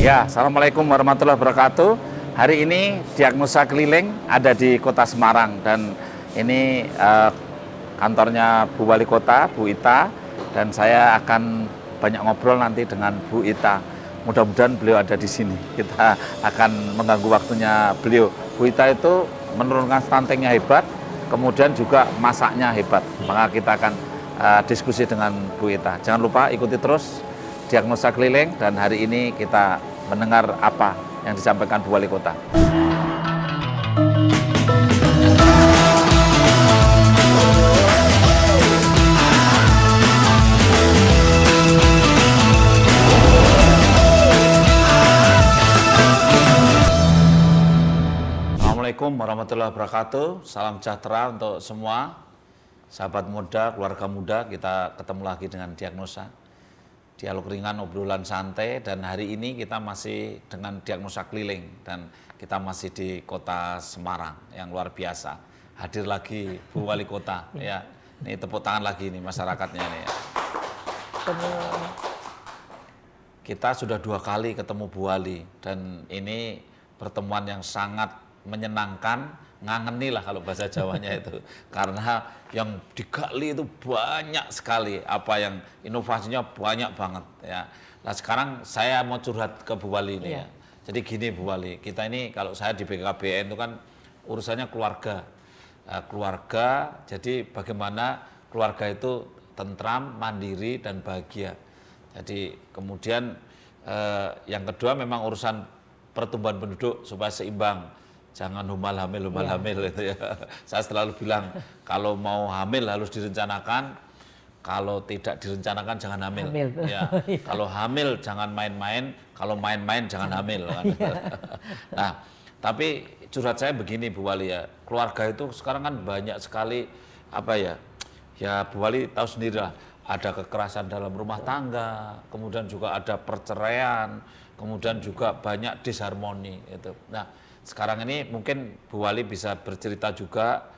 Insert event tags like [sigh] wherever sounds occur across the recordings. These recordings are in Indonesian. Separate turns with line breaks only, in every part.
Ya, Assalamualaikum warahmatullahi wabarakatuh. Hari ini Diagnosa Keliling ada di Kota Semarang dan ini eh, kantornya Bu Wali Kota, Bu Ita, dan saya akan banyak ngobrol nanti dengan Bu Ita. Mudah-mudahan beliau ada di sini. Kita akan mengganggu waktunya beliau. Bu Ita itu menurunkan stuntingnya hebat, kemudian juga masaknya hebat. Maka kita akan uh, diskusi dengan Bu Ita. Jangan lupa ikuti terus diagnosa keliling dan hari ini kita mendengar apa yang disampaikan Bu Wali Kota. Assalamualaikum warahmatullahi wabarakatuh. Salam sejahtera untuk semua sahabat muda, keluarga muda. Kita ketemu lagi dengan diagnosa. Dialog ringan, obrolan santai dan hari ini kita masih dengan diagnosa keliling dan kita masih di kota Semarang yang luar biasa. Hadir lagi Bu Wali Kota ya. Ini tepuk tangan lagi nih masyarakatnya nih. Ketemu. Kita sudah dua kali ketemu Bu Wali dan ini pertemuan yang sangat menyenangkan, ngangeni lah kalau bahasa Jawanya itu. [laughs] Karena yang digali itu banyak sekali, apa yang inovasinya banyak banget ya. Nah sekarang saya mau curhat ke Bu Wali ini iya. ya. Jadi gini Bu Wali, kita ini kalau saya di BKKBN itu kan urusannya keluarga. Nah, keluarga, jadi bagaimana keluarga itu tentram, mandiri, dan bahagia. Jadi kemudian eh, yang kedua memang urusan pertumbuhan penduduk supaya seimbang jangan humal hamil humal ya. hamil itu ya. Saya selalu bilang kalau mau hamil harus direncanakan, kalau tidak direncanakan jangan hamil. hamil. Ya. [laughs] Iya. Kalau hamil jangan main-main, kalau main-main jangan hamil. Kan? [laughs] [laughs] nah, tapi curhat saya begini Bu Wali ya, keluarga itu sekarang kan banyak sekali apa ya, ya Bu Wali tahu sendiri lah, ada kekerasan dalam rumah tangga, kemudian juga ada perceraian, kemudian juga banyak disharmoni itu. Nah, sekarang ini mungkin Bu Wali bisa bercerita juga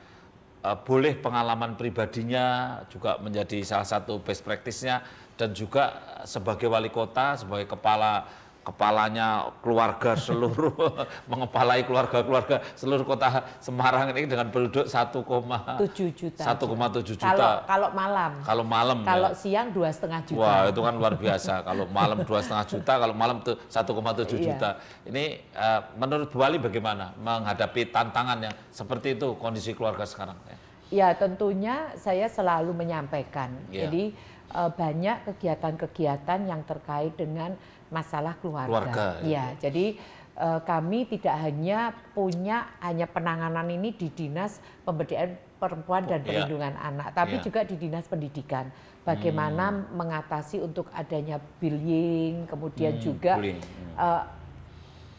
uh, boleh pengalaman pribadinya juga menjadi salah satu best practice-nya dan juga sebagai wali kota, sebagai kepala kepalanya keluarga seluruh [laughs] mengepalai keluarga-keluarga seluruh kota Semarang ini dengan penduduk 1,7 juta. 1,7 juta. Kalau
kalau malam.
Kalau malam. Ya. Kalau ya.
siang dua setengah juta. Wah
itu kan luar biasa. kalau malam dua setengah juta, kalau malam tuh 1,7 iya. juta. Ini uh, menurut Bu Ali bagaimana menghadapi tantangan yang seperti itu kondisi keluarga sekarang? Ya,
ya tentunya saya selalu menyampaikan. Yeah. Jadi uh, banyak kegiatan-kegiatan yang terkait dengan masalah keluarga. keluarga ya. ya, jadi e, kami tidak hanya punya hanya penanganan ini di dinas pemberdayaan perempuan dan iya. perlindungan ya. anak, tapi ya. juga di dinas pendidikan. Bagaimana hmm. mengatasi untuk adanya bullying, kemudian hmm, juga bullying. Hmm. Uh,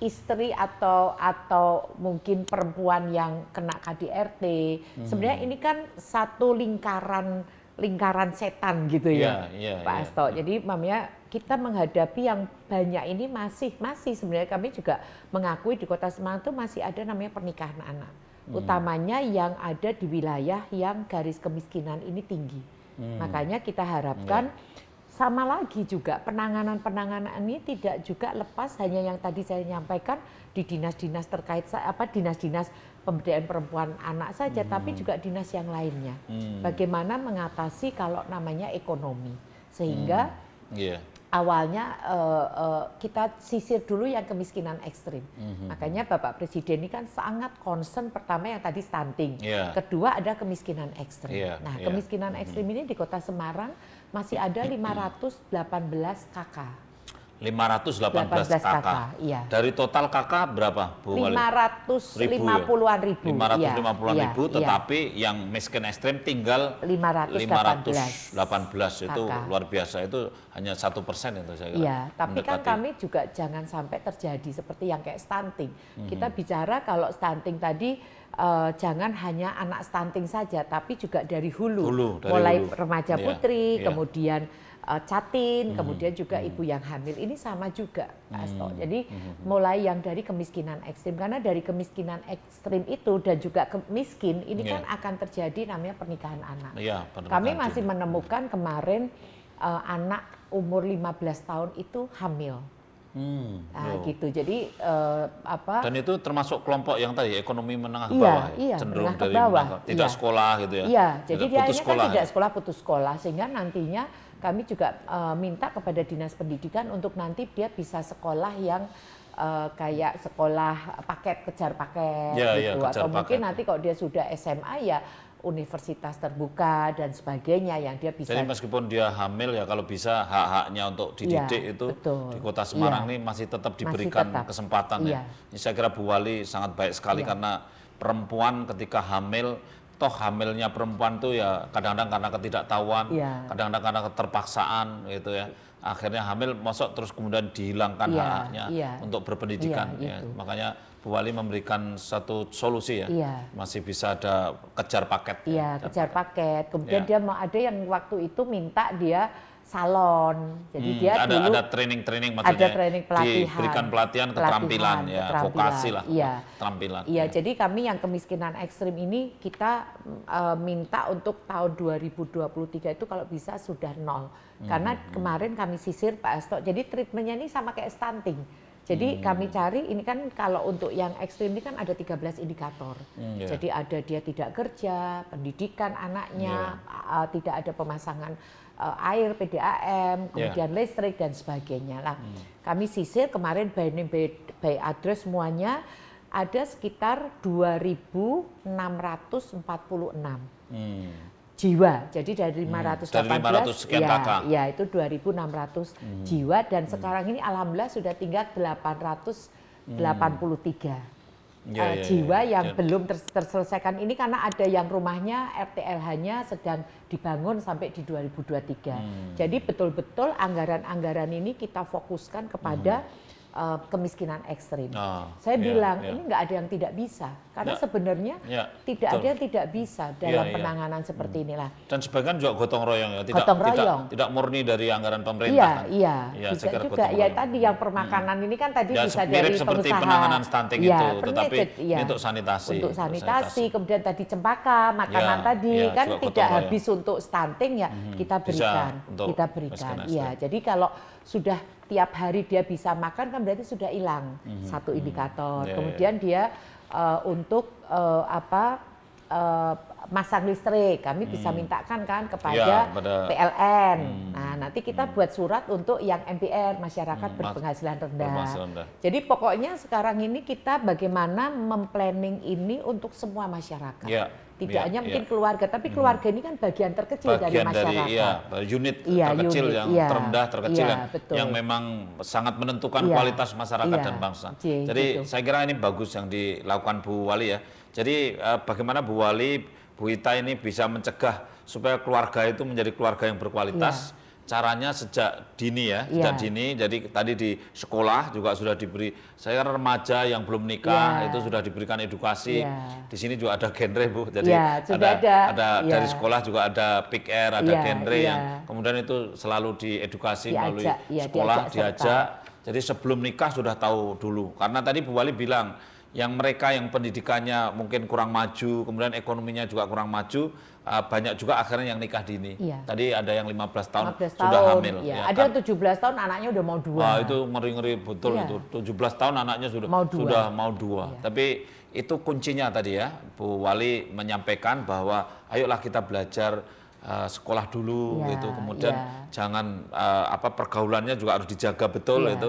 istri atau atau mungkin perempuan yang kena KDRT. Hmm. Sebenarnya ini kan satu lingkaran lingkaran setan gitu ya,
yeah, yeah, Pak iya. Asto.
Yeah. Jadi mamanya kita menghadapi yang banyak ini masih masih sebenarnya kami juga mengakui di Kota Semarang itu masih ada namanya pernikahan anak. Hmm. Utamanya yang ada di wilayah yang garis kemiskinan ini tinggi. Hmm. Makanya kita harapkan yeah. sama lagi juga penanganan-penanganan ini tidak juga lepas hanya yang tadi saya nyampaikan di dinas-dinas terkait apa dinas-dinas pemberdayaan perempuan anak saja, hmm. tapi juga dinas yang lainnya. Hmm. Bagaimana mengatasi kalau namanya ekonomi, sehingga hmm. yeah. awalnya uh, uh, kita sisir dulu yang kemiskinan ekstrim. Hmm. Makanya Bapak Presiden ini kan sangat concern pertama yang tadi stunting, yeah. kedua ada kemiskinan ekstrim. Yeah. Nah, yeah. kemiskinan hmm. ekstrim ini di Kota Semarang masih ada 518 [clears throat] kakak
518 delapan kakak. kakak iya. Dari total kakak berapa? Ya?
lima 550-an ribu. 550-an ya? ribu, 550 iya, ribu iya, tetapi
iya. yang miskin ekstrim tinggal
518.
518 itu kakak. luar biasa itu hanya satu persen itu saya kira. tapi kan mendekati. kan kami
juga jangan sampai terjadi seperti yang kayak stunting. Mm-hmm. Kita bicara kalau stunting tadi uh, jangan hanya anak stunting saja, tapi juga dari hulu, hulu dari mulai hulu. remaja iya, putri, yeah, kemudian uh, eh, Catin, hmm. kemudian juga hmm. ibu yang hamil ini sama juga, Pak hmm, Asto. Jadi hmm, hmm, hmm. mulai yang dari kemiskinan ekstrim karena dari kemiskinan ekstrim itu dan juga kemiskin ini yeah. kan akan terjadi namanya pernikahan anak.
Yeah, pernikahan Kami masih
menemukan kemarin uh, anak umur 15 tahun itu hamil.
Hmm, nah, gitu.
Jadi uh, apa? Dan
itu termasuk kelompok yang tadi ekonomi menengah iya, ya? iya, ke bawah, iya, cenderung menengah ke bawah. menengah, tidak iya. sekolah gitu ya. Iya, jadi dia kan sekolah, kan ya. tidak
sekolah putus sekolah sehingga nantinya kami juga uh, minta kepada dinas pendidikan untuk nanti dia bisa sekolah yang uh, kayak sekolah paket kejar paket ya, ya gitu ya, atau paket. mungkin nanti kalau dia sudah SMA ya universitas terbuka dan sebagainya yang dia bisa. Jadi
meskipun dia hamil ya kalau bisa hak-haknya untuk ya, dididik ya, itu betul. di Kota Semarang ya. ini masih tetap diberikan masih tetap. kesempatan ya. ya. Saya kira Bu Wali sangat baik sekali ya. karena perempuan ketika hamil toh hamilnya perempuan tuh ya kadang-kadang karena ketidaktahuan, iya. kadang-kadang karena keterpaksaan gitu ya. Akhirnya hamil masuk terus kemudian dihilangkan ya, haknya ya. untuk berpendidikan iya, ya, ya. Makanya Bu Wali memberikan satu solusi ya. ya. Masih bisa ada kejar paket. Ya,
iya, ya, kejar paket. paket. Kemudian ya. dia ada yang waktu itu minta dia salon. Jadi hmm, dia ada, dulu ada
training-training maksudnya. Ada training pelatihan. Diberikan pelatihan keterampilan ya, vokasi lah. Iya. Keterampilan.
Iya, ya. jadi kami yang kemiskinan ekstrim ini kita uh, minta untuk tahun 2023 itu kalau bisa sudah nol. Hmm, Karena hmm, hmm. kemarin kami sisir Pak Asto, jadi treatmentnya ini sama kayak stunting. Jadi hmm. kami cari ini kan kalau untuk yang ekstrim ini kan ada 13 indikator. Hmm, yeah. Jadi ada dia tidak kerja, pendidikan anaknya, yeah. uh, tidak ada pemasangan uh, air, PDAM, ya. kemudian yeah. listrik dan sebagainya lah. Hmm. Kami sisir kemarin by name by, by address semuanya ada sekitar 2.646 hmm. jiwa. Jadi dari 518 hmm. dari 500 ya, ya itu 2.600 hmm. jiwa dan hmm. sekarang ini alhamdulillah sudah tinggal 883. Hmm yeah, iya, uh, iya, yeah, jiwa yeah, yang yeah. belum terselesaikan ini karena ada yang rumahnya RTLH-nya sedang dibangun sampai di 2023. Hmm. Jadi betul-betul anggaran-anggaran ini kita fokuskan kepada hmm uh, kemiskinan ekstrim. Oh, Saya yeah, bilang yeah. ini nggak ada yang tidak bisa, karena yeah. sebenarnya yeah, tidak betul. ada yang tidak bisa iya, dalam yeah, penanganan yeah. Hmm. seperti inilah.
Dan sebagian juga gotong royong ya, tidak gotong royong. Tidak, tidak murni dari anggaran pemerintah. Iya, kan? iya. iya. bisa juga. Ya
tadi yang hmm. permakanan hmm. ini kan tadi ya, bisa dari seperti pengusaha. penanganan stunting ya, itu, kan tetapi ya. untuk sanitasi. Untuk sanitasi, kemudian tadi cempaka, makanan ya, tadi ya, kan tidak habis untuk stunting ya hmm, kita berikan, kita berikan. Iya, jadi kalau sudah tiap hari dia bisa makan kan berarti sudah hilang mm-hmm. satu indikator. Mm-hmm. Yeah, Kemudian yeah. dia uh, untuk uh, apa eh, masak listrik kami bisa hmm. mintakan kan kepada ya, pada, PLN. Hmm. Nah, nanti kita hmm. buat surat untuk yang MPR masyarakat hmm. berpenghasilan rendah. Jadi pokoknya sekarang ini kita bagaimana memplanning ini untuk semua masyarakat. Ya. Tidak ya, hanya ya. mungkin ya. keluarga, tapi hmm. keluarga ini kan bagian terkecil bagian dari masyarakat. Iya,
dari, ya, unit ya, terkecil unit, yang ya. terendah, terkecil ya, yang, yang memang sangat menentukan ya. kualitas masyarakat ya. dan bangsa. Jadi gitu. saya kira ini bagus yang dilakukan Bu Wali ya. Jadi eh, bagaimana Bu Wali Bu Ita ini bisa mencegah supaya keluarga itu menjadi keluarga yang berkualitas. Ya. Caranya sejak dini ya, sejak ya. dini. Jadi tadi di sekolah juga sudah diberi. Saya remaja yang belum nikah ya. itu sudah diberikan edukasi. Ya. Di sini juga ada genre bu. Jadi ya, ada ada,
ada ya. dari sekolah
juga ada pick air, ada ya, genre ya. yang kemudian itu selalu diedukasi diajak, melalui ya, sekolah diajak. diajak. Jadi sebelum nikah sudah tahu dulu. Karena tadi Bu Wali bilang yang mereka yang pendidikannya mungkin kurang maju, kemudian ekonominya juga kurang maju, eh, banyak juga akhirnya yang nikah dini. Iya. Tadi ada yang 15 tahun, 15 tahun sudah hamil. Iya. Ya, ada
kan? 17 tahun anaknya udah mau dua. Wah, itu
ngeri-ngeri betul iya. itu. 17 tahun anaknya sudah mau dua. sudah mau dua. Iya. Tapi itu kuncinya tadi ya, Bu Wali menyampaikan bahwa ayolah kita belajar Uh, sekolah dulu iya, gitu kemudian iya. jangan uh, apa pergaulannya juga harus dijaga betul Iya. itu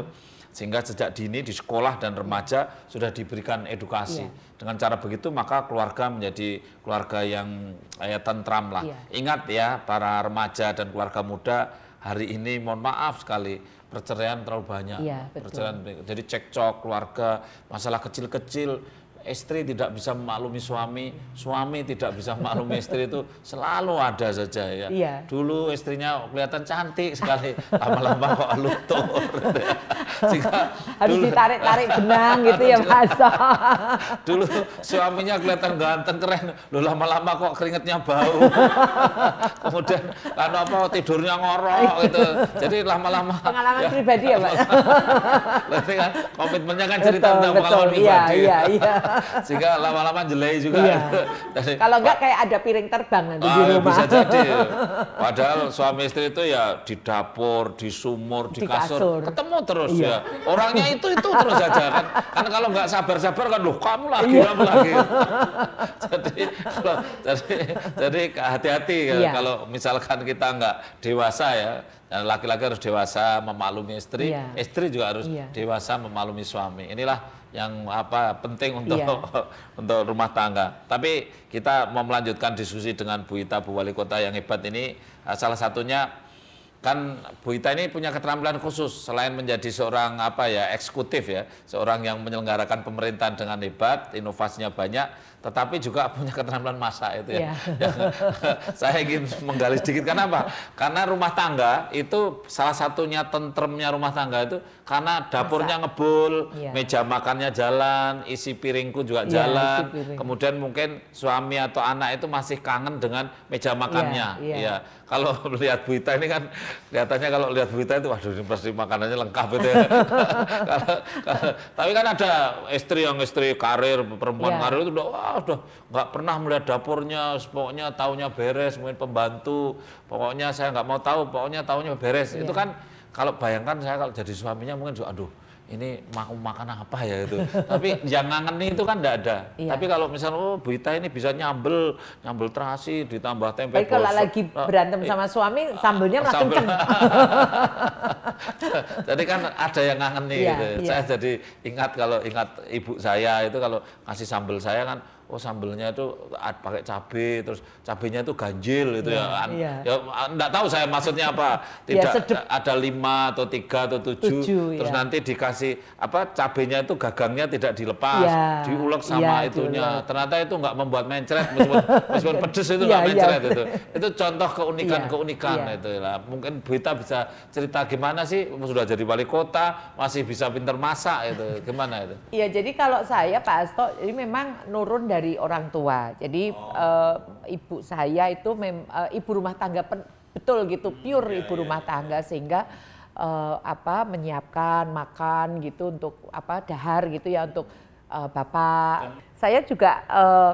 sehingga sejak dini di sekolah dan remaja sudah diberikan edukasi. Yeah. Dengan cara begitu maka keluarga menjadi keluarga yang ya, tentram lah. Yeah. Ingat ya para remaja dan keluarga muda hari ini mohon maaf sekali perceraian terlalu banyak. Yeah, iya, Perceraian jadi cekcok keluarga, masalah kecil-kecil istri tidak bisa memaklumi suami, suami tidak bisa memaklumi istri itu selalu ada saja ya. Iya. Dulu istrinya kelihatan cantik sekali, lama-lama kok luntur.
Jika harus ditarik-tarik benang gitu ya Mas. [laughs]
dulu suaminya kelihatan ganteng keren, lu lama-lama kok keringetnya bau. [laughs] Kemudian lalu apa tidurnya ngorok iya. gitu. Jadi lama-lama pengalaman ya, pribadi ya Pak. [laughs] Berarti kan komitmennya kan cerita tentang betul, pengalaman iya, Iya, iya sehingga lama-lama jelek juga. Iya. Kalau enggak
kayak ada piring terbang nanti ah, di rumah. Bisa jadi. [laughs] Padahal
suami istri itu ya di dapur, di sumur, di, di kasur, kasur,
ketemu terus iya. ya. Orangnya itu itu terus
aja kan. Kan kalau enggak sabar-sabar kan loh kamu lagi, iya. kamu lagi. [laughs] jadi kalau jadi jadi hati-hati ya. iya. kalau misalkan kita enggak dewasa ya dan laki-laki harus dewasa memalumi istri, iya. istri juga harus iya. dewasa memalumi suami. Inilah yang apa penting untuk yeah. [laughs] untuk rumah tangga. Tapi kita mau melanjutkan diskusi dengan Bu Ita, Bu Wali Kota yang hebat ini. Eh, salah satunya kan Bu Ita ini punya keterampilan khusus selain menjadi seorang apa ya eksekutif ya, seorang yang menyelenggarakan pemerintahan dengan hebat, inovasinya banyak, tetapi juga punya keterampilan masak itu ya. Yeah. [laughs] saya ingin menggali sedikit karena apa? Karena rumah tangga itu salah satunya tentremnya rumah tangga itu karena dapurnya masak. ngebul, yeah. meja makannya jalan, isi piringku juga yeah, jalan. Piring. Kemudian mungkin suami atau anak itu masih kangen dengan meja makannya. Iya. Yeah, yeah. Kalau melihat [laughs] Buita ini kan kelihatannya kalau lihat Buita itu waduh ini pasti makanannya lengkap itu ya. [laughs] tapi kan ada istri yang istri karir, perempuan yeah. karir itu udah wah wah udah nggak pernah melihat dapurnya, pokoknya taunya beres, mungkin pembantu, pokoknya saya nggak mau tahu, pokoknya taunya beres. Iya. Itu kan kalau bayangkan saya kalau jadi suaminya mungkin aduh ini mau makan apa ya itu. [laughs] Tapi yang ngangen itu kan enggak ada. Iya. Tapi kalau misalnya oh Bu ini bisa nyambel, nyambel terasi ditambah tempe Tapi kalau lagi berantem eh, sama
suami eh, sambelnya malah sambel. kenceng. [laughs]
jadi kan ada yang ngangen nih iya, gitu. Iya. Saya jadi ingat kalau ingat ibu saya itu kalau ngasih sambel saya kan oh sambelnya itu pakai cabai terus cabenya itu ganjil itu ya, ya. ya enggak tahu saya maksudnya apa [laughs] ya, tidak ya, ada lima atau tiga atau tujuh, tujuh terus ya. nanti dikasih apa cabenya itu gagangnya tidak dilepas ya. diulek sama ya, itunya diulek. ternyata itu enggak membuat mencret meskipun, [laughs] meskipun pedes itu iya, enggak ya, mencret ya. itu itu contoh keunikan ya. keunikan ya. itu lah mungkin berita bisa cerita gimana sih sudah jadi wali kota masih bisa pinter masak itu gimana itu
iya jadi kalau saya Pak Asto ini memang nurun dari dari orang tua. Jadi oh. uh, ibu saya itu mem, uh, ibu rumah tangga pen, betul gitu, hmm, pure iya, ibu iya. rumah tangga sehingga uh, apa menyiapkan makan gitu untuk apa dahar gitu ya untuk uh, bapak. Saya juga uh,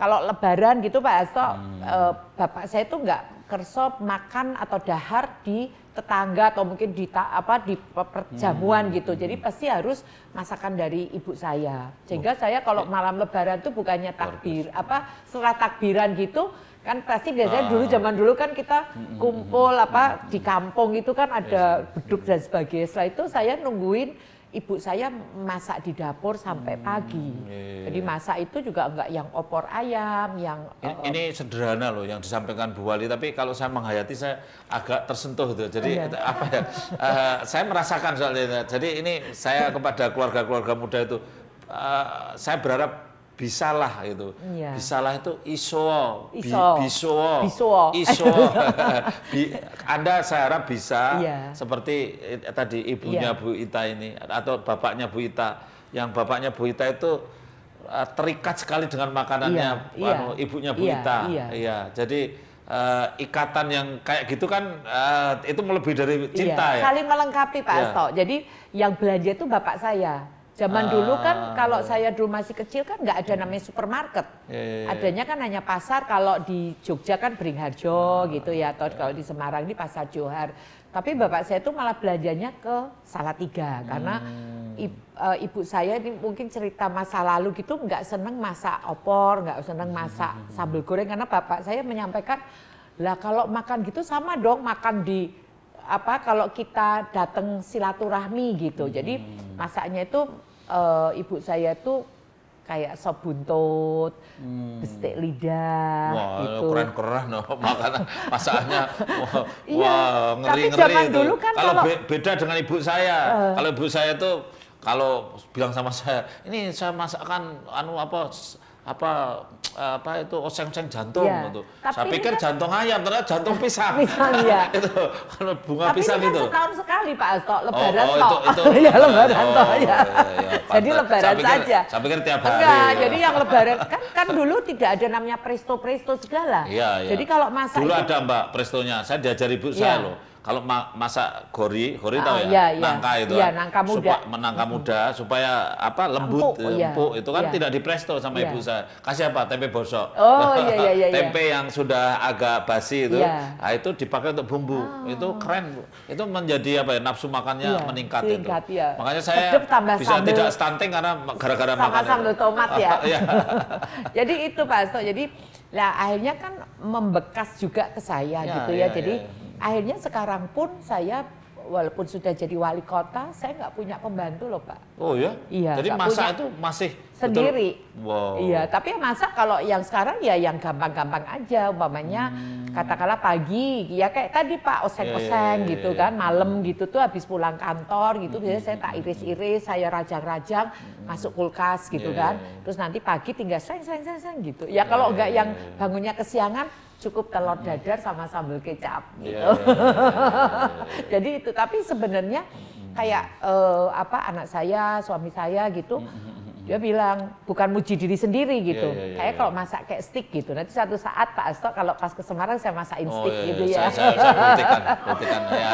kalau lebaran gitu Pak Asto, hmm. uh, bapak saya itu nggak kerso makan atau dahar di tetangga atau mungkin di apa di perjamuan hmm. gitu. Jadi hmm. pasti harus masakan dari ibu saya. Sehingga oh. saya kalau malam lebaran tuh bukannya takbir apa setelah takbiran gitu kan pasti biasanya ah. dulu zaman dulu kan kita hmm, hmm, kumpul apa di kampung itu kan ada beduk dan sebagainya. Setelah itu saya nungguin ibu saya masak di dapur sampai hmm, pagi.
Iya. Jadi iya. masak
itu juga enggak yang opor ayam, yang
ini, uh, ini sederhana loh yang disampaikan Bu Wali. Tapi kalau saya menghayati saya agak tersentuh tuh. Jadi iya. [laughs] apa ya? uh, saya merasakan soalnya. Jadi ini saya kepada keluarga-keluarga muda itu uh, saya berharap bisalah gitu. Yeah. Bisalah itu iso, bi, biso, biso, iso. [laughs] bi, anda saya harap bisa iya. seperti eh, tadi ibunya iya. Bu Ita ini atau bapaknya Bu Ita. Yang bapaknya Bu Ita itu uh, terikat sekali dengan makanannya yeah. Anu, iya. ibunya Bu Ita. Iya. Jadi uh, ikatan yang kayak gitu kan uh, itu melebihi dari cinta iya, ya. Saling
melengkapi Pak yeah. Asto. Jadi yang belanja itu bapak saya Zaman ah. dulu kan ah. kalau saya dulu masih kecil kan nggak ada namanya supermarket. Yeah, yeah, yeah. Adanya kan hanya pasar kalau di Jogja kan Beringharjo ah, gitu ya atau yeah. kalau di Semarang di Pasar Johar. Tapi bapak saya itu malah belanjanya ke Salatiga karena hmm. i, e, eh, ibu saya ini mungkin cerita masa lalu gitu nggak seneng masak opor, nggak seneng masak hmm. sambal goreng karena bapak saya menyampaikan lah kalau makan gitu sama dong makan di apa kalau kita datang silaturahmi gitu. Hmm. Jadi masaknya itu uh, ibu saya tuh kayak sop buntut, hmm. bestek lidah, wah, itu
keren-keren no. [laughs] makanan masakannya, wah, iya, wah ngeri tapi ngeri itu. dulu kan kalau, kalau beda dengan ibu saya, uh, kalau ibu saya tuh kalau bilang sama saya, ini saya masakan anu apa apa apa itu oseng-oseng jantung ya. gitu. Tapi Saya pikir kan, jantung ayam ternyata jantung pisang. Pisang ya. [laughs] itu kalau bunga Tapi pisang kan itu. Tapi kan
setahun sekali Pak Asto, oh, lebaran oh, oh, toh. Itu, [laughs] toh. ya lebaran oh, toh ya. ya, ya iya. jadi lebaran saya pikir, saja.
Saya pikir tiap hari. Enggak, ya. jadi yang
lebaran kan kan dulu tidak ada namanya presto-presto segala. Iya, iya. Jadi kalau masak Dulu itu, ada
Mbak prestonya. Saya diajari ibu ya. saya loh kalau ma masa gori, gori ah, tahu ya, iya, iya. nangka itu iya, kan, nangka muda. Supa, menangka muda supaya apa lembut, empuk, iya. empuk itu kan iya. tidak dipresto sama iya. ibu saya. Kasih apa? Tempe bosok. Oh iya iya iya. [laughs] iya. Tempe yang sudah agak basi itu, iya. nah, itu dipakai untuk bumbu. Oh. Itu keren. Itu menjadi apa ya? Nafsu makannya iya, meningkat, meningkat
itu. Iya. Makanya saya bisa sambil tidak
stunting karena gara-gara makan. sambal itu.
tomat ya. [laughs] Iya. [laughs] Jadi itu Pak Sto. Jadi lah akhirnya kan membekas juga ke saya ya, gitu ya. ya jadi ya akhirnya sekarang pun saya walaupun sudah jadi wali kota saya nggak punya pembantu loh pak
Oh ya? Iya. Jadi masak itu masih
sendiri. Betul. Wow. Iya, tapi masak kalau yang sekarang ya yang gampang-gampang aja umpamanya hmm. katakanlah pagi ya kayak tadi Pak oseng-oseng yeah, yeah, yeah, gitu iya, kan, iya. malam gitu tuh habis pulang kantor gitu hmm, biasanya saya hmm, tak hmm, iris-iris, saya rajang-rajang hmm. masuk kulkas gitu iya, kan. Terus nanti pagi tinggal seng-seng-seng gitu. Ya kalau enggak yang bangunnya kesiangan cukup telur dadar sama sambal kecap gitu. [laughs] Jadi itu tapi sebenarnya kayak uh, apa anak saya, suami saya gitu. Dia bilang bukan muji diri sendiri gitu. Yeah, yeah, yeah, kayak yeah. kalau masak kayak stick gitu. Nanti satu saat Pak Asto kalau pas ke Semarang saya masakin oh, stick yeah, gitu yeah. ya. Saya, saya, saya buktikan, Ya,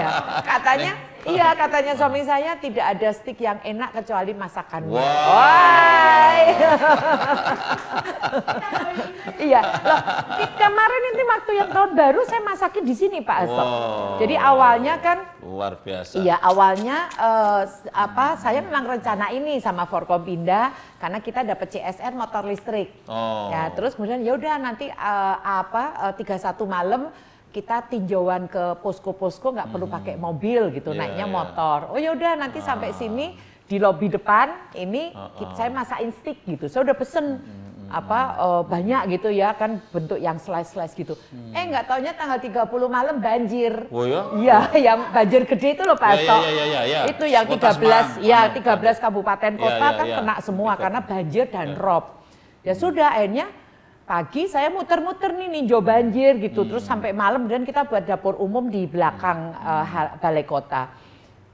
ya. Katanya Iya katanya suami saya tidak ada stik yang enak kecuali masakan. Wow. [laughs] iya. Loh, kemarin ini waktu yang tahun baru saya masakin di sini Pak Asok. Wow. Jadi awalnya kan
luar biasa.
Iya, awalnya uh, apa saya memang rencana ini sama Forkompinda karena kita dapat CSR motor listrik. Oh. Ya, terus kemudian ya udah nanti uh, apa eh, uh, 31 malam kita tinjauan ke posko-posko nggak -posko, perlu hmm. pakai mobil gitu, yeah, naiknya yeah. motor. Oh yaudah nanti ah. sampai sini di lobi depan ini uh, uh. saya masakin stick gitu. Saya udah pesen hmm, hmm, hmm apa uh, banyak gitu ya kan bentuk yang slice-slice gitu. Hmm. Eh nggak taunya tanggal 30 malam banjir. Oh ya? Iya, [laughs] yang banjir gede itu loh Pak Ya, ya, ya, ya, ya. Itu yang Kota 13 ya 13 kabupaten iya, kota ya, ya, ya. kan iya. kena semua Betul. karena banjir dan iya. rob. Ya sudah akhirnya pagi saya muter-muter nih ninjo banjir gitu hmm. terus sampai malam dan kita buat dapur umum di belakang uh, balai kota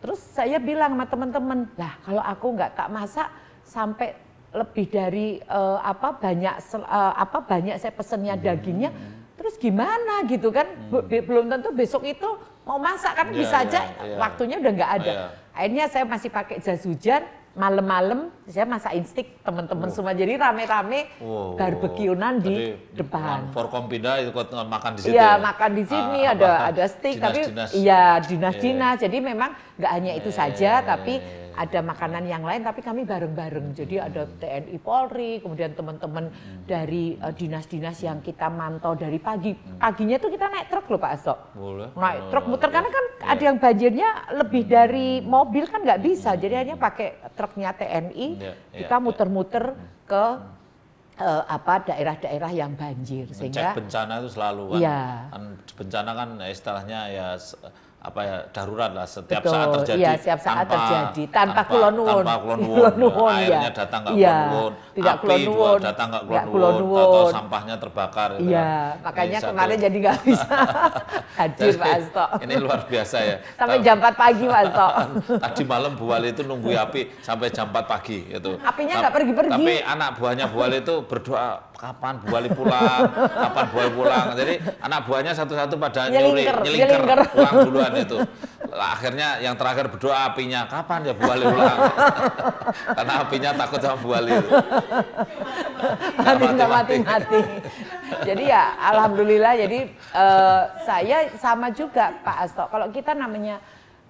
terus saya bilang sama teman-teman lah kalau aku nggak tak masak sampai lebih dari uh, apa banyak uh, apa banyak saya pesennya hmm. dagingnya terus gimana gitu kan hmm. belum tentu besok itu mau masak kan yeah, bisa iya, aja yeah, yeah. waktunya udah nggak ada yeah. akhirnya saya masih pakai jas hujan malam-malam saya masak instik teman-teman oh. semua jadi rame-rame oh. barbekyunan di jadi, depan.
For kompida itu makan di sini. Iya, ya? makan di sini ah, ada apa? ada steak dinas, tapi iya dinas-dinas.
Yeah. Jadi memang nggak hanya itu saja tapi ada makanan yang lain tapi kami bareng-bareng jadi ada TNI Polri kemudian teman-teman dari eh, dinas-dinas uh, yang kita mantau dari pagi paginya tuh kita naik truk loh Pak Asok Boleh. naik truk muter karena kan ya. ada yang banjirnya lebih hmm. dari mobil kan nggak bisa jadi hanya pakai truknya TNI ya, iya, kita iya. muter-muter hmm. ke eh, apa daerah-daerah yang banjir Mencek sehingga
bencana itu selalu kan ya. bencana kan istilahnya ya apa ya darurat lah setiap Betul. saat terjadi ya, setiap saat tanpa, terjadi tanpa kulonwun tanpa kulonwun ya, airnya iya. datang nggak ya, tidak api datang nggak kulonwun atau sampahnya terbakar gitu iya, ya, kan. makanya ini iya, kemarin satu. jadi
nggak bisa [laughs] hadir Pak Asto ini luar
biasa ya sampai jam
4 pagi Pak Asto [laughs] tadi
malam Wali itu nunggu api sampai jam 4 pagi itu
apinya nggak pergi-pergi tapi
anak buahnya Wali itu berdoa kapan buali pulang, kapan buali pulang. Jadi anak buahnya satu-satu pada nyuri, nyelingker, pulang duluan itu. Lah, akhirnya yang terakhir berdoa apinya, kapan ya buali pulang? [laughs] Karena apinya takut sama buali itu.
Mati mati-mati. jadi ya alhamdulillah jadi uh, saya sama juga Pak Asto. Kalau kita namanya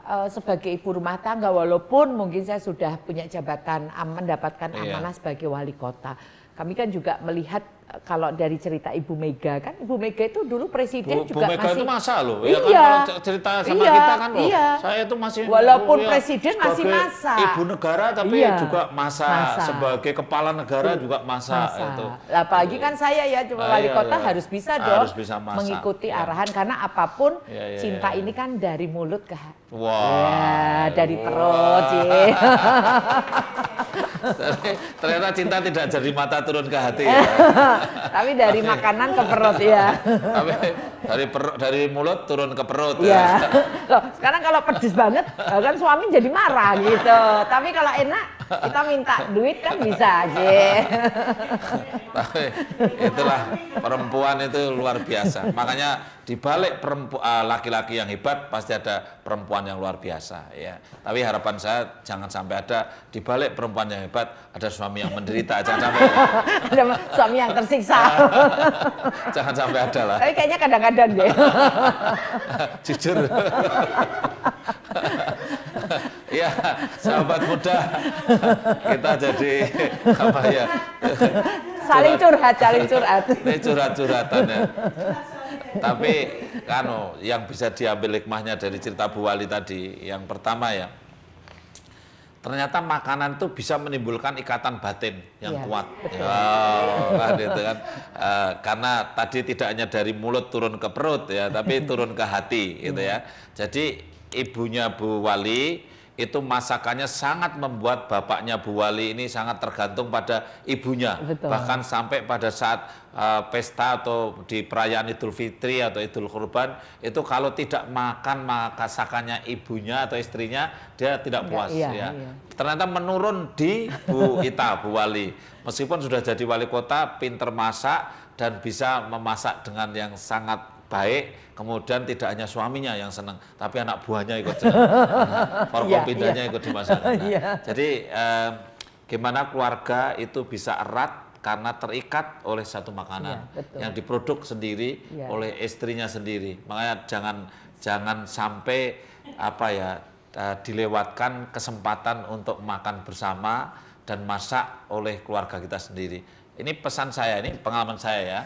eh, sebagai ibu rumah tangga walaupun mungkin saya sudah punya jabatan mendapatkan iya. amanah iya. sebagai wali kota kami kan juga melihat eh, kalau dari cerita Ibu Mega kan Ibu Mega itu dulu presiden Bu, juga Bu masih itu masa loh ya iya, kan? kalau cerita sama iya, kita kan loh iya. saya itu masih walaupun ya, presiden masih masa ibu
negara tapi iya, juga masa. masa sebagai kepala negara juga masa, masa. itu
lah, apalagi gitu. kan saya ya cuma ah, wali iya, kota iya, harus bisa ah, dong bisa mengikuti iya. arahan karena apapun iya, iya, iya cinta iya. ini kan dari mulut ke hati wow. ya, dari perut wow. ya.
[laughs] Ternyata cinta tidak jadi mata turun ke hati ya. [laughs]
Tapi dari makanan ke perut ya. Tapi
dari perut dari mulut turun ke perut ya. Iya.
[laughs] Loh, sekarang kalau pedes banget kan suami jadi marah gitu. Tapi kalau enak kita minta duit kan bisa aja. [laughs]
Tapi itulah perempuan itu luar biasa. Makanya di balik eh, laki-laki yang hebat pasti ada perempuan yang luar biasa ya. Tapi harapan saya jangan sampai ada di balik perempuan yang hebat ada suami yang menderita jangan sampai
ada [laughs] suami yang tersiksa.
[laughs] jangan sampai ada lah.
Tapi kayaknya kadang-kadang deh.
Jujur. [laughs] ya, sahabat muda, kita jadi apa ya?
saling curhat, saling curhat. Ini curhat-curhatan ya.
Tapi kan yang bisa diambil hikmahnya dari cerita Bu Wali tadi, yang pertama ya, ternyata makanan itu bisa menimbulkan ikatan batin yang ya, kuat. Ya Oh, kan itu kan. E, karena tadi tidak hanya dari mulut turun ke perut ya, tapi turun ke hati gitu ya. Iya. Jadi ibunya Bu Wali itu masakannya sangat membuat bapaknya Bu Wali ini sangat tergantung pada ibunya. Betul. Bahkan sampai pada saat uh, pesta atau di perayaan Idul Fitri atau Idul Kurban itu kalau tidak makan masakannya ibunya atau istrinya dia tidak puas ya. ya. Iya. Ternyata menurun di Bu Ita Bu Wali. Meskipun sudah jadi wali kota, pinter masak dan bisa memasak dengan yang sangat baik, kemudian tidak hanya suaminya yang senang, tapi anak buahnya ikut senang. Forkompindanya [laughs] nah, iya, iya. ikut dimasakkan. Nah, iya. jadi eh, gimana keluarga itu bisa erat karena terikat oleh satu makanan yeah, yang diproduk sendiri yeah. oleh istrinya sendiri. Makanya jangan jangan sampai apa ya e, dilewatkan kesempatan untuk makan bersama dan masak oleh keluarga kita sendiri. Ini pesan saya, ini pengalaman saya ya.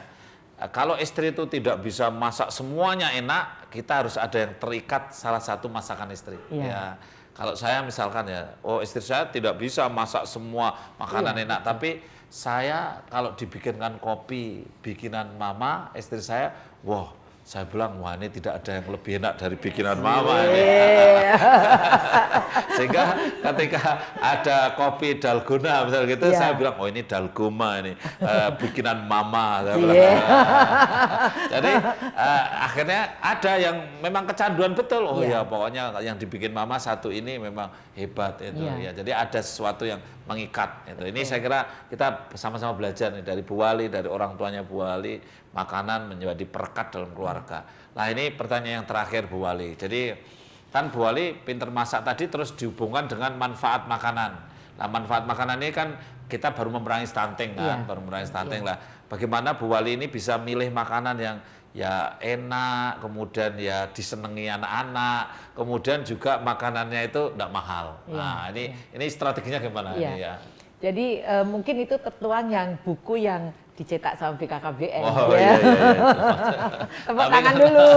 Nah, kalau istri itu tidak bisa masak semuanya enak, kita harus ada yang terikat salah satu masakan istri. Yeah. Ya. Kalau saya misalkan ya, oh istri saya tidak bisa masak semua makanan yeah. enak, tapi saya kalau dibikinkan kopi bikinan mama, istri saya, wah wow, saya bilang wah ini tidak ada yang lebih enak dari bikinan iya. mama ini. [laughs] Sehingga ketika ada kopi dalgona misalnya gitu, yeah. saya bilang oh ini dalgoma ini uh, bikinan mama. Saya bilang, yeah. Iya. Jadi uh, akhirnya ada yang memang kecanduan betul. Oh yeah. ya pokoknya yang dibikin mama satu ini memang hebat itu yeah. ya. Jadi ada sesuatu yang mengikat itu. Ini okay. saya kira kita sama-sama belajar nih dari Bu Wali, dari orang tuanya Bu Wali makanan menjadi perekat dalam keluarga. Nah ini pertanyaan yang terakhir Bu Wali. Jadi kan Bu Wali pinter masak tadi terus dihubungkan dengan manfaat makanan. Nah manfaat makanan ini kan kita baru memerangi stunting kan, yeah. baru memerangi stunting yeah. lah. Bagaimana Bu Wali ini bisa milih makanan yang ya enak, kemudian ya disenangi anak-anak, kemudian juga makanannya itu tidak mahal. Yeah. Nah ini yeah. ini strateginya gimana yeah. ini ya?
Jadi e, mungkin itu tertuang yang buku yang dicetak sama BKKBN. Oh, ya. iya, iya. iya. [laughs] Tepuk tangan dulu.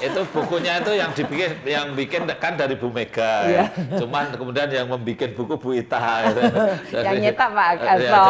[laughs] itu bukunya itu yang dibikin yang bikin kan dari Bu Mega. Ya. Iya. Cuman kemudian yang membuat buku Bu Ita. Gitu. [laughs] Jadi, yang nyetak Pak Aso. Eh, ya,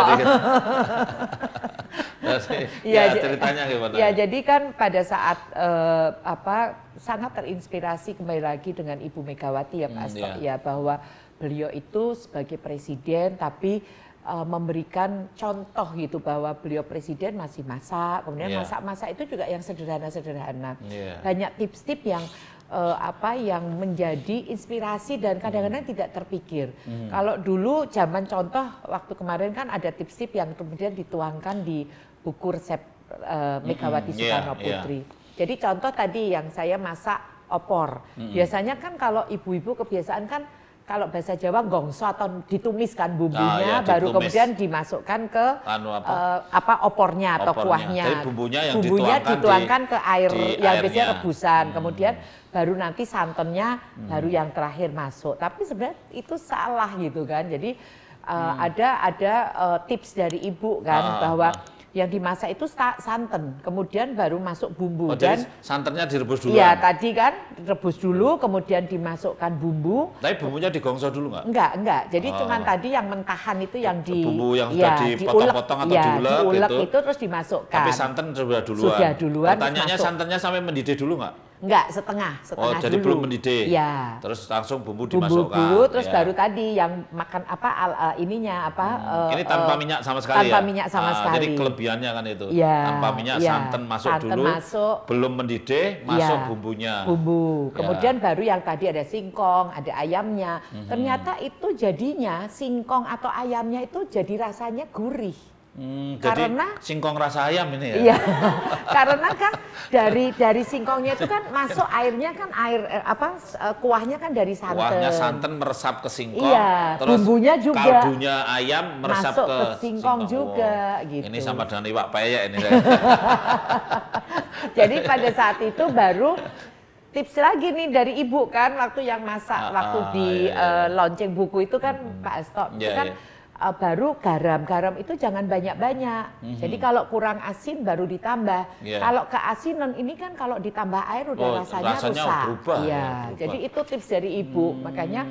nah, iya, ya, ya ceritanya gimana? Ya jadi kan pada saat uh, apa sangat terinspirasi kembali lagi dengan Ibu Megawati ya Pak Asto, hmm, ya. ya bahwa beliau itu sebagai presiden tapi uh, memberikan contoh gitu bahwa beliau presiden masih masak, kemudian iya. masak-masak yeah. itu juga yang sederhana-sederhana. Yeah. Banyak tips-tips yang uh, apa yang menjadi inspirasi dan kadang-kadang mm. tidak terpikir. mm. Kalau dulu zaman contoh waktu kemarin kan ada tips-tips yang kemudian dituangkan di buku resep uh, Megawati hmm. Soekarno iya, Putri. Yeah. Jadi contoh tadi yang saya masak opor. Hmm. Biasanya kan kalau ibu-ibu kebiasaan kan kalau bahasa Jawa gongso atau ah, iya, ditumis bumbunya, ya, ditumis. baru kemudian dimasukkan ke
anu apa? Uh,
apa opornya atau opornya. kuahnya. Jadi bumbunya yang bumbunya dituangkan, dituangkan di, ke air yang airnya. biasanya rebusan, hmm. kemudian baru nanti santannya hmm. baru yang terakhir masuk. Tapi sebenarnya itu salah gitu kan. Jadi uh, hmm. ada ada uh, tips dari ibu kan ah, bahwa ah yang dimasak itu santan, kemudian baru masuk bumbu. Oh, dan jadi
santannya direbus dulu. Iya, tadi
kan rebus dulu, hmm. kemudian dimasukkan bumbu. Tapi
bumbunya digongso dulu nggak?
Enggak, enggak. Jadi oh. cuman tadi yang mentahan itu yang di bumbu yang ya, sudah dipotong-potong atau ya, diulek, diulek gitu. itu terus dimasukkan. Tapi
santan sudah duluan. Sudah duluan. Pertanyaannya santannya sampai mendidih dulu nggak?
Enggak, setengah, oh, setengah oh, jadi dulu. belum mendidih. Ya.
Terus langsung bumbu, dimasukkan. Bumbu, terus ya. baru
tadi yang makan apa al, uh, ininya apa? Hmm. Uh, Ini eh, tanpa uh, minyak sama sekali tanpa ya. minyak sama uh, sekali. Jadi
kelebihannya kan itu. Ya. Tanpa minyak ya. santan masuk santan dulu. masuk. Belum mendidih, iya, masuk ya. bumbunya.
Bumbu. Iya. Kemudian ya. baru yang tadi ada singkong, ada ayamnya. Hmm. Ternyata itu jadinya singkong atau ayamnya itu jadi rasanya gurih. Hmm, karena
singkong rasa ayam ini ya. Iya.
[laughs] karena kan dari dari singkongnya itu kan masuk airnya kan air eh, apa eh, kuahnya kan dari santan. Kuahnya santan
meresap ke singkong. Iya. Terus bumbunya juga. Kaldunya ayam meresap masuk ke, ke singkong, singkong. juga oh, gitu. Ini sama dengan iwak paya ini. [laughs]
[laughs] jadi pada saat itu baru tips lagi nih dari ibu kan waktu yang masak ah, waktu ah, di iya, eh, iya. Uh, launching buku itu kan hmm. Pak Estok. Iya. kan iya uh, baru garam. Garam itu jangan banyak-banyak. Mm -hmm. Jadi kalau kurang asin baru ditambah. Yeah. Kalau keasinan ini kan kalau ditambah air udah oh, rasanya, rasanya rusak. Berubah, ya, ya berubah. Jadi itu tips dari ibu. Hmm. Makanya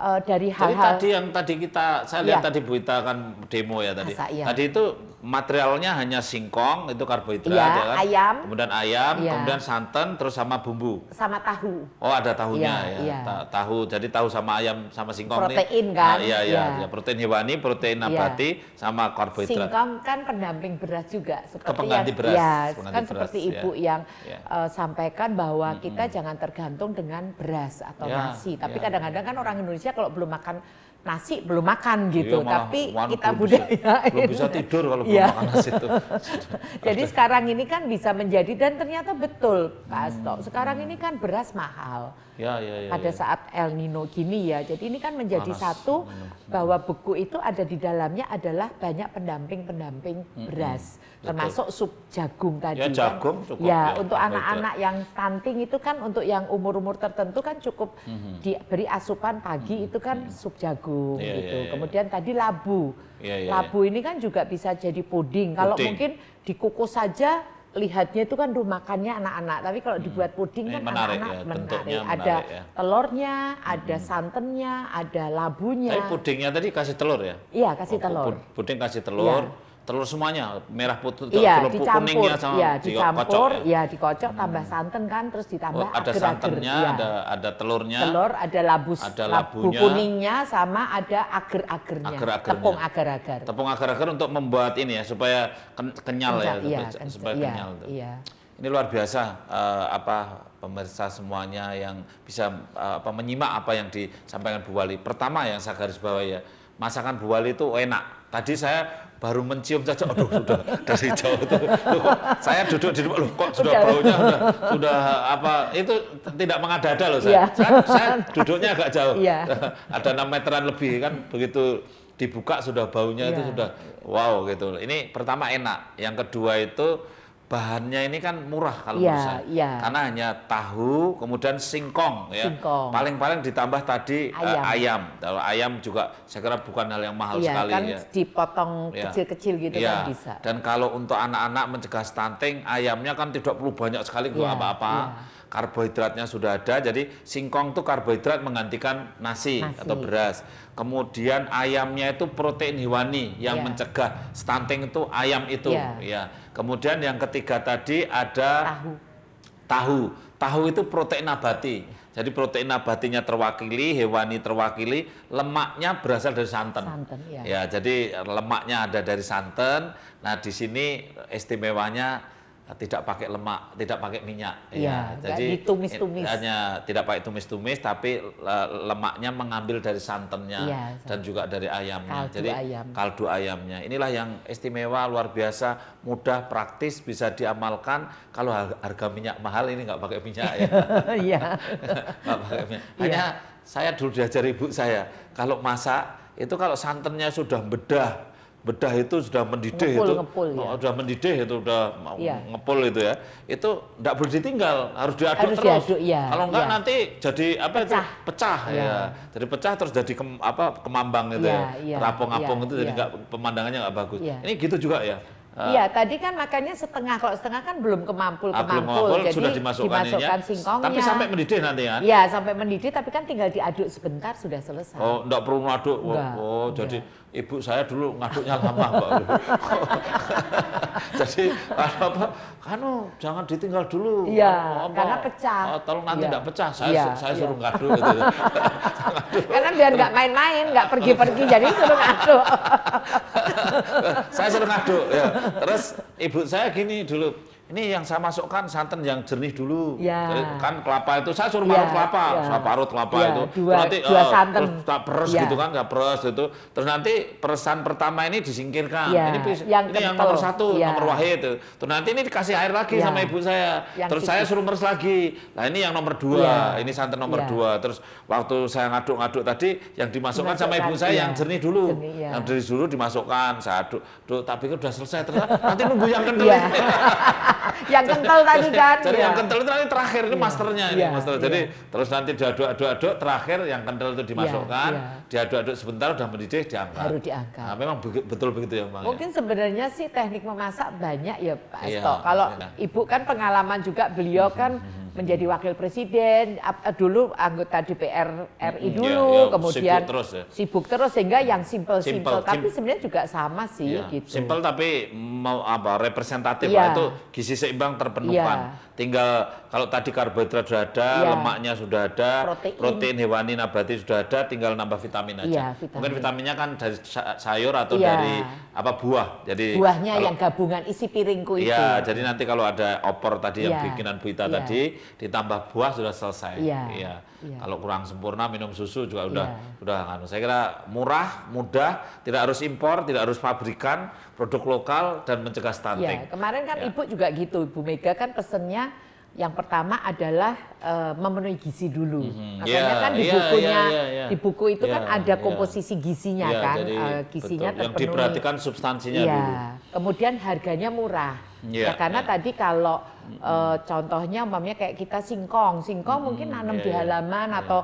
uh, dari hal-hal
tadi yang tadi kita saya lihat ya. tadi Bu Ita kan demo ya tadi. Asa, iya. Tadi itu materialnya hanya singkong itu karbohidrat ya, ya kan? ayam kemudian ayam ya. kemudian santan terus sama bumbu
sama tahu
oh ada tahunya iya, ya, ya. ya. tahu jadi tahu sama ayam sama singkong protein nih. kan nah, iya, iya ya. ya protein hewani protein iya. nabati ya. sama karbohidrat singkong
kan pendamping beras juga seperti yang, beras ya kan beras, seperti ya. ibu yang ya. Uh, sampaikan bahwa hmm. kita jangan tergantung dengan beras atau ya. nasi tapi iya, kadang-kadang ya. kan orang Indonesia kalau belum makan nasi belum makan iya, gitu, iya, tapi kita budaya bisa, belum bisa tidur kalau belum iya. makan nasi itu. [laughs] Jadi sekarang ini kan bisa menjadi dan ternyata betul Pak Asto. Sekarang ini kan beras mahal
ya, ya, pada ya, ya. saat
El Nino gini ya. Jadi ini kan menjadi Panas. satu Panas. bahwa beku itu ada di dalamnya adalah banyak pendamping-pendamping mm -hmm. beras, termasuk sup jagung ya, tadi. Ya jagung cukup. Ya, ya untuk anak-anak yang stunting itu kan untuk yang umur-umur tertentu kan cukup mm -hmm. diberi asupan pagi mm -hmm. itu kan sup jagung ya, gitu. Ya, ya. Kemudian tadi labu. Ya, ya, ya. labu ya. ini kan juga bisa jadi puding. Kalau mungkin dikukus saja lihatnya itu kan makannya anak-anak, tapi kalau hmm. dibuat puding kan menarik, anak-anak ya, menarik. menarik. Ada ya. telurnya, ada hmm. santannya, ada labunya. Tapi
pudingnya tadi kasih telur ya?
Iya, kasih oh, telur.
Puding kasih telur. Ya telur semuanya merah putih iya, telur dicampur, kuningnya sama iya, dicampur dikocok, ya. ya
dikocok hmm. tambah santan kan terus ditambah oh, ada agar santannya ya. ada
ada telurnya
telur ada labus ada labunya, labu kuningnya sama ada agar-agarnya agar tepung agar-agar
tepung agar-agar untuk membuat ini ya supaya ken kenyal Kenca, ya iya, supaya, supaya iya, kenyal tuh. iya. ini luar biasa uh, apa pemirsa semuanya yang bisa uh, apa menyimak apa yang disampaikan Bu Wali pertama yang saya garis bawahi ya masakan Bu Wali itu enak Tadi saya baru mencium saja, aduh sudah dari jauh itu. Loh, kok, saya duduk di depan, kok sudah baunya sudah, sudah apa itu tidak mengada-ada loh saya. Yeah. saya. Saya duduknya agak jauh, yeah. ada enam meteran lebih kan begitu dibuka sudah baunya yeah. itu iya. sudah wow gitu. Ini pertama enak, yang kedua itu bahannya ini kan murah kalau ya,
Ya. Karena
hanya tahu, kemudian singkong ya. Paling-paling ditambah tadi eh, ayam. Uh, ayam. Kalau ayam juga saya kira bukan hal yang mahal ya, sekali kan ya.
dipotong iya. kecil-kecil ya. gitu ya. kan bisa.
Dan kalau untuk anak-anak mencegah stunting, ayamnya kan tidak perlu banyak sekali ya, apa-apa. Ya karbohidratnya sudah ada. Jadi singkong itu karbohidrat menggantikan nasi, nasi. atau beras. Kemudian ayamnya itu protein hewani yang yeah. mencegah stunting itu ayam itu. Yeah. Ya. Iya. Kemudian yang ketiga tadi ada tahu. Tahu. Tahu itu protein nabati. Jadi protein nabatinya terwakili, hewani terwakili, lemaknya berasal dari santan. santan ya. ya, jadi lemaknya ada dari santan. Nah, di sini istimewanya tidak pakai lemak, tidak pakai minyak. Iya, ya. jadi ditumis-tumis. Hanya tidak pakai tumis-tumis, tapi lemaknya mengambil dari santannya ya, dan juga dari ayamnya. Kaldu jadi ayam. kaldu ayamnya. Inilah yang istimewa, luar biasa, mudah, praktis, bisa diamalkan. Kalau harga minyak mahal ini nggak pakai minyak ya. [laughs] Iya. [laughs] pakai minyak. Iya. Hanya ya. saya dulu diajar ibu saya, kalau masak itu kalau santannya sudah bedah bedah itu sudah mendidih ngepul, itu ngepul, ya. sudah mendidih itu sudah ya. ngepul itu ya itu tidak boleh ditinggal harus diaduk harus terus diaduk, ya. kalau enggak ya. nanti jadi apa pecah. itu pecah ya. ya jadi pecah terus jadi kem, apa kemambang itu ya, ya. Iya, rapong-apong ya. itu jadi ya. enggak, pemandangannya nggak bagus ya. ini gitu juga ya Ah. Iya, uh,
tadi kan makannya setengah. Kalau setengah kan belum kemampul ah, kemampul, kemampul, jadi sudah dimasukkan ya. dimasukkan singkongnya. Tapi sampai
mendidih nanti kan? Iya,
sampai mendidih. Tapi kan tinggal diaduk sebentar sudah selesai. Oh,
enggak perlu ngaduk. Oh, enggak, oh enggak. jadi ibu saya dulu ngaduknya lama, Mbak. [laughs] jadi apa? Kanu jangan ditinggal dulu.
Iya, karena pecah. Oh, tolong nanti enggak iya. ya. pecah. Saya ya, saya ya. suruh ngaduk gitu. [laughs] karena biar enggak main-main, enggak pergi-pergi, jadi suruh ngaduk.
[laughs] saya suruh ngaduk ya. Terus ibu saya gini dulu, ini yang saya masukkan santan yang jernih dulu. Ya. kan kelapa itu saya suruh parut ya, kelapa, ya. saya parut kelapa ya, itu. Dua, terus nanti dua uh, santan. Terus tak peres ya. gitu kan, nggak peres itu. Terus nanti peresan pertama ini disingkirkan. Ya. Ini, yang, ini yang nomor satu, ya. nomor wahid itu. Terus nanti ini dikasih air lagi ya. sama ibu saya. Yang terus saya suruh meres lagi. Nah ini yang nomor dua, ya. ini santan nomor ya. dua. Terus waktu saya ngaduk-ngaduk tadi, yang dimasukkan Masukkan, sama ibu saya ya. yang jernih dulu, jernih, ya. yang jernih dulu dimasukkan, saya aduk. Tuh tapi itu udah selesai. Terus nanti nunggu yang [laughs] kental. [laughs] yang kental tadi kan. Jadi ya. yang iya. kental itu nanti terakhir iya. ini ya. masternya ya. ini master. Jadi iya. terus nanti diaduk-aduk-aduk terakhir yang kental itu dimasukkan, diaduk-aduk sebentar udah mendidih diangkat. Baru diangkat. Nah, memang betul begitu ya Bang. Ya? Mungkin
sebenarnya sih teknik memasak banyak ya Pak Esto. Kalau Ibu kan pengalaman juga beliau kan hmm, hmm, hmm menjadi wakil presiden eh, dulu anggota DPR RI dulu ya, ya, kemudian sibuk terus, ya. sibuk terus sehingga yang simple simple, simple tapi sebenarnya juga sama sih ya, gitu simple
tapi mau apa representatif ya. itu gizi seimbang terpenuhkan ya. tinggal kalau tadi karbohidrat sudah ada ya. lemaknya sudah ada protein. protein hewani nabati sudah ada tinggal nambah vitamin aja ya, vitamin. mungkin vitaminnya kan dari sayur atau ya. dari apa buah. Jadi buahnya kalau, yang
gabungan isi piringku iya, itu. ya jadi nanti
kalau ada opor tadi ya, yang iya, bikinan Buita ya. tadi ditambah buah sudah selesai. Iya. Ya. Ya. Kalau kurang sempurna minum susu juga udah ya. udah kan. Saya kira murah, mudah, tidak harus impor, tidak harus pabrikan, produk lokal dan mencegah stunting. ya.
kemarin kan ya. Ibu juga gitu, Ibu Mega kan pesennya yang pertama adalah uh, memenuhi gizi dulu. Mm-hmm. Makanya yeah, kan di iya, bukunya, yeah, yeah, yeah. di buku itu yeah, kan iya, ada iya. komposisi yeah. gizinya yeah, kan, jadi, uh, gizinya betul. terpenuhi. Yang diperhatikan
substansinya yeah. dulu.
Kemudian harganya murah. Yeah, ya karena yeah. tadi kalau uh, contohnya umpamanya kayak kita singkong, singkong mm-hmm. mungkin nanam yeah, di halaman yeah. atau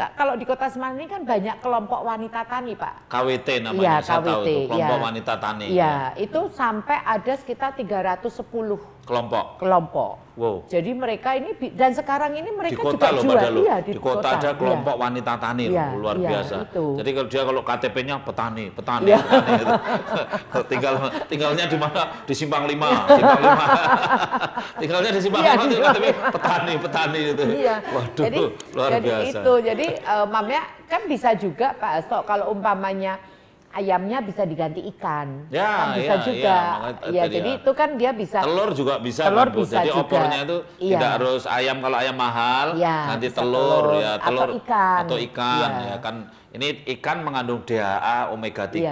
kalau di kota Semarang ini kan banyak kelompok wanita tani, Pak.
KWT namanya, ya, saya KWT, tahu itu, kelompok ya. wanita tani. Iya, ya,
itu sampai ada sekitar 310 kelompok. Kelompok. Wow. Jadi mereka ini dan sekarang ini mereka di kota juga loh, jual loh. Iya, di, di kota, kota ada iya. kelompok
iya. wanita tani iya, loh, luar iya, biasa. Itu. Jadi kalau dia kalau KTP-nya petani, petani, iya. petani gitu. [laughs] Tinggal tinggalnya di mana? Di Simpang lima Simpang lima [laughs] tinggalnya di Simpang iya, Di itu KTP petani, petani itu. Iya. Waduh, jadi, luar jadi biasa. Jadi itu. Jadi
uh, mamnya kan bisa juga Pak Astok kalau umpamanya ayamnya bisa diganti ikan. Ya, kan bisa ya, juga. Ya, ya jadi ya. itu kan dia bisa. Telur juga bisa. Telur bisa jadi juga. opornya itu ya. tidak
harus ayam kalau ayam mahal, ya, nanti telur, telur ya telur atau
ikan. Atau ikan ya. ya kan
ini ikan mengandung DHA omega 3 ya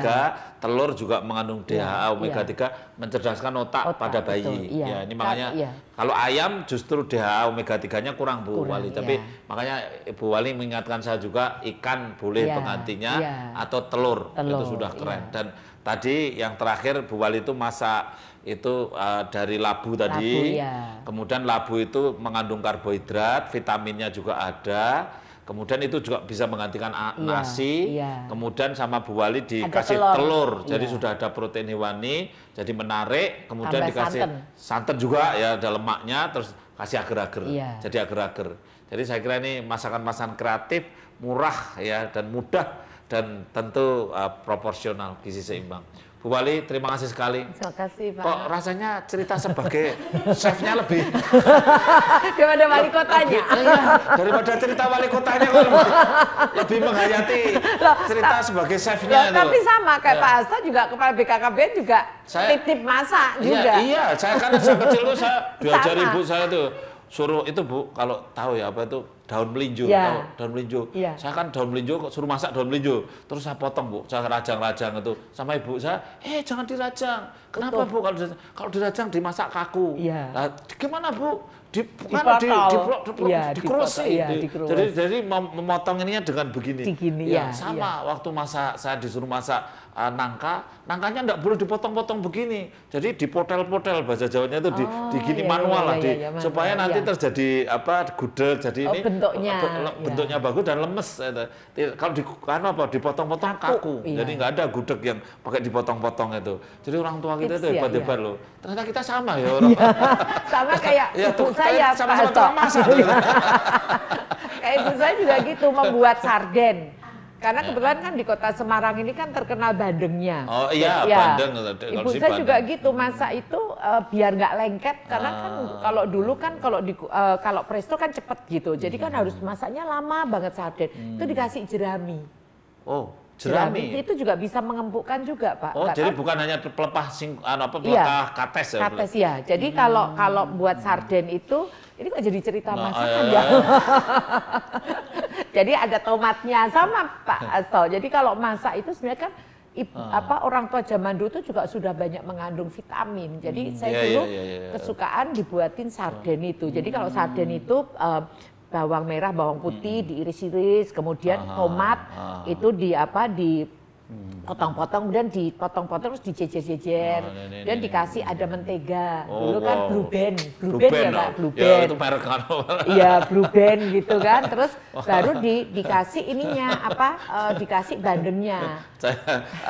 telur juga mengandung DHA iya, iya. omega yeah. 3 mencerdaskan otak, otak pada bayi. Betul, iya. Ya, ini makanya ya. kalau ayam justru DHA omega 3-nya kurang Bu kurang, Wali, iya. tapi ya. makanya Ibu Wali mengingatkan saya juga ikan boleh ya, penggantinya ya. atau telur, telur itu sudah keren. Ya. Dan tadi yang terakhir Bu Wali itu masak itu uh, dari labu tadi. Labu, ya. Kemudian labu itu mengandung karbohidrat, vitaminnya juga ada Kemudian itu juga bisa menggantikan iya, nasi, iya. kemudian sama Bu Wali dikasih telur, telur. jadi iya. sudah ada protein hewani, jadi menarik, kemudian Tambah dikasih santan. santan juga ya ada lemaknya, terus kasih agar-agar, iya. jadi agar-agar. Jadi saya kira ini masakan-masakan kreatif, murah ya dan mudah dan tentu uh, proporsional, gizi seimbang. Bu Wali, terima kasih sekali. Terima kasih, Pak. Kok rasanya cerita sebagai [laughs] chefnya lebih
daripada wali kotanya. Lebih, iya, iya. daripada cerita wali kotanya kok lebih, menghayati Loh, cerita ta
sebagai chefnya. Loh, tapi sama kayak ya. Pak
Asta juga kepala BKKB juga saya, titip masak iya, juga. Iya, saya kan sejak kecil tuh saya diajari ibu saya
tuh suruh itu bu kalau tahu ya apa itu daun melinjo ya. daun melinjo ya. saya kan daun melinjo kok suruh masak daun melinjo terus saya potong bu saya rajang-rajang itu sama ibu saya eh jangan dirajang kenapa Betul. bu kalau dirajang, kalau dirajang dimasak kaku ya. nah, gimana bu di kan di ya, ya, di di, jadi jadi memotong ininya dengan begini, begini ya, ya sama ya. waktu masak saya disuruh masak uh, nangka, nangkanya tidak boleh dipotong-potong begini. Jadi dipotel-potel bahasa Jawanya itu di, oh, digini iya, iya manual iya, lah, di, iya, iya supaya iya. nanti terjadi apa gudel. Jadi oh, ini bentuknya, iya. bentuknya bagus dan lemes. Gitu. Kalau di karena apa dipotong-potong kaku, iya. jadi nggak ada gudeg yang pakai dipotong-potong itu. Jadi orang tua kita itu ya, hebat-hebat iya, loh. Ternyata kita sama ya orang. tua [laughs] sama kayak ya, ibu saya, sama-sama Pak gitu.
[laughs] kayak ibu saya juga gitu membuat sarden karena eh, kebetulan eh. kan di kota Semarang ini kan terkenal bandengnya. Oh iya, ya. bandeng. Ibu saya bandeng. juga gitu, masa itu uh, biar nggak lengket karena kan ah. kan kalau dulu kan kalau di uh, kalau presto kan cepet gitu. Jadi hmm. kan harus hmm. masaknya lama banget sarden. Hmm. Itu dikasih jerami.
Oh, jerami. jerami. Itu
juga bisa mengempukkan juga, Pak. Oh, Kata. jadi bukan
hanya pelepah sing anu apa iya. pelepah iya, kates ya. Kates
ya. Jadi hmm. kalau kalau buat sarden itu ini kok jadi cerita nah, masakan iya, ya? Iya. [laughs] jadi ada tomatnya sama Pak Asto. Jadi kalau masak itu sebenarnya kan Ip, uh. apa orang tua zaman dulu itu juga sudah banyak mengandung vitamin. Jadi hmm, saya yeah, dulu yeah, yeah, yeah. kesukaan dibuatin sarden itu. Jadi kalau sarden hmm. itu um, bawang merah, bawang putih hmm. diiris-iris, kemudian ah, tomat ah, itu di apa di Hmm. potong-potong kemudian dipotong-potong terus dijejer-jejer oh, dan ini, dikasih ini. ada mentega oh, dulu wow. Oh. kan blue band blue, blue band, ya, band ya pak blue ya, band itu merek iya blue band gitu kan terus oh. [laughs] baru di, dikasih ininya apa uh, dikasih bandennya
saya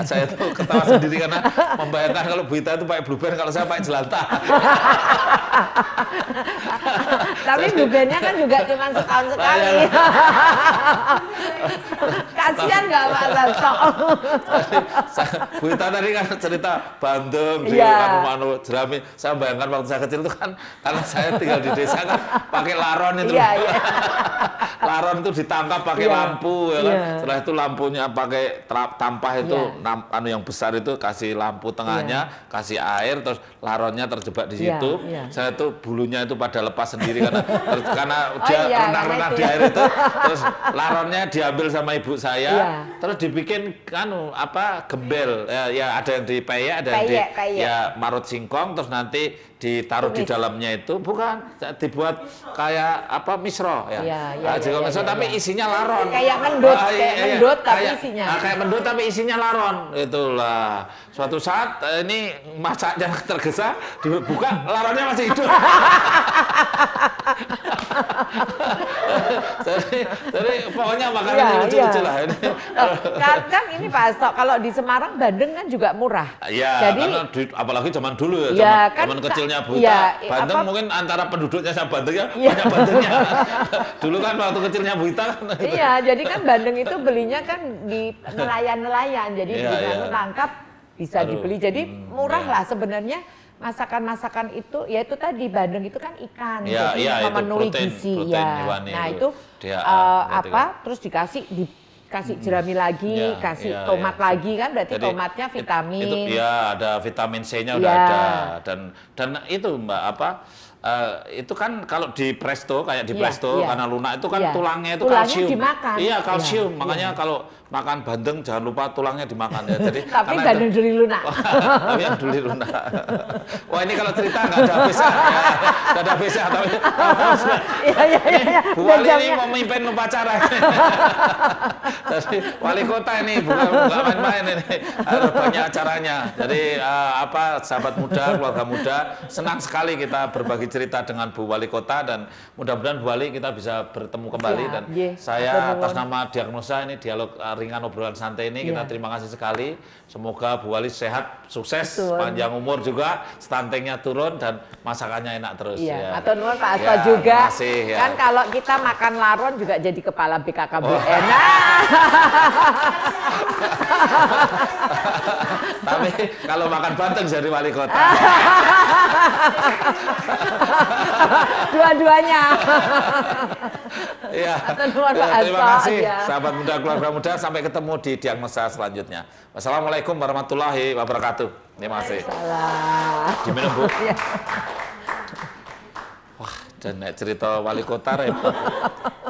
saya tuh ketawa sendiri karena membayangkan kalau Buita itu pakai blue band kalau saya pakai jelanta
tapi blue bandnya kan juga cuma nah, setahun sekali iya. [laughs] kasihan nggak pak Sastok
Ita tadi kan cerita Bandung, di yeah. manu Jerami. Saya bayangkan waktu saya kecil itu kan, karena saya tinggal di desa kan pakai laron itu. Yeah, iya. [laughs] yeah. laron itu ditangkap pakai yeah. lampu, ya kan. Yeah. Setelah itu lampunya pakai tampah itu, yeah. anu yang besar itu kasih lampu tengahnya, yeah. kasih air, terus laronnya terjebak di iya, situ. Yeah, Saya itu bulunya itu pada lepas sendiri karena ter, karena [laughs] oh, dia yeah, iya, renang-renang di air itu, terus laronnya diambil sama ibu saya, yeah. terus dibikin kan apa gembel ya, ya ada yang di Paya ada yang di ya marut singkong terus nanti ditaruh Tumis. di dalamnya itu bukan dibuat kayak apa misro ya, ya, ya, ya, ya misro ya, tapi ya. isinya laron kayak mendut ah, kayak iya, iya. mendot tapi kayak, isinya ah, kayak mendut tapi isinya laron itulah suatu saat eh, ini masaknya [laughs] tergesa dibuka laronnya masih hidup [laughs] jadi, jadi pokoknya makanan ya, lucu-lucu lah ini. kan, kan
ini Pak Astok, kalau di Semarang Bandeng kan juga murah.
Iya, jadi, apalagi zaman dulu ya, zaman, kan, zaman kecil simpulnya buta. Ya, Banten apa, mungkin antara penduduknya sama Banten ya, ya. banyak Bantennya. [laughs] Dulu kan waktu kecilnya buta kan. Iya,
jadi kan Bandeng itu belinya kan di nelayan-nelayan. Jadi ya, di ya. nangkap bisa Aduh, dibeli. Jadi hmm, iya. murah ya. lah sebenarnya masakan-masakan itu ya itu tadi Bandeng itu kan ikan ya, jadi ya, itu, protein, gizi ya. Nah, itu, itu dia, uh, apa kan. terus dikasih di kasih jerami hmm. lagi, ya, kasih ya, tomat ya. lagi kan berarti Jadi, tomatnya vitamin. Itu, ya
ada vitamin C-nya ya. udah iya. ada dan dan itu Mbak apa uh, itu kan kalau di presto kayak di ya, presto ya. karena lunak itu kan ya. tulangnya itu tulangnya kalsium. Dimakan. Iya kalsium ya, makanya ya. kalau makan bandeng jangan lupa tulangnya dimakan ya. Jadi [laughs] tapi bandeng
duri lunak. tapi yang
duri lunak. [laughs] Wah ini kalau cerita nggak ada habisnya, nggak ada habisnya. Tapi [laughs] iya iya iya. Bu iya. Wali ini mau memimpin upacara. Jadi wali kota ini bukan bukan main-main ini. Ada banyak acaranya. Jadi uh, apa sahabat muda, keluarga muda senang sekali kita berbagi cerita dengan Bu Wali Kota dan mudah-mudahan Bu Wali kita bisa bertemu kembali ya, dan yeah. saya atas nama diagnosa ini dialog eh, ringan obrolan santai ini. Kita iya. terima kasih sekali. Semoga Bu Wali sehat, sukses, Betul. panjang umur juga, stuntingnya turun dan masakannya enak terus. Yeah. Ya. Atau
nuan Pak Asto ya, juga. Kasih, ya. Kan kalau kita makan laron juga jadi kepala BKKBN. Oh. Nah. [laughs]
Tapi kalau makan banteng jadi wali kota.
Dua-duanya.
ya. Terima kasih ya. sahabat muda keluarga muda sampai ketemu di diagnosa selanjutnya. Wassalamualaikum warahmatullahi wabarakatuh. Terima kasih. Jaminan Bu. Iya. Wah, dan cerita wali kota repot.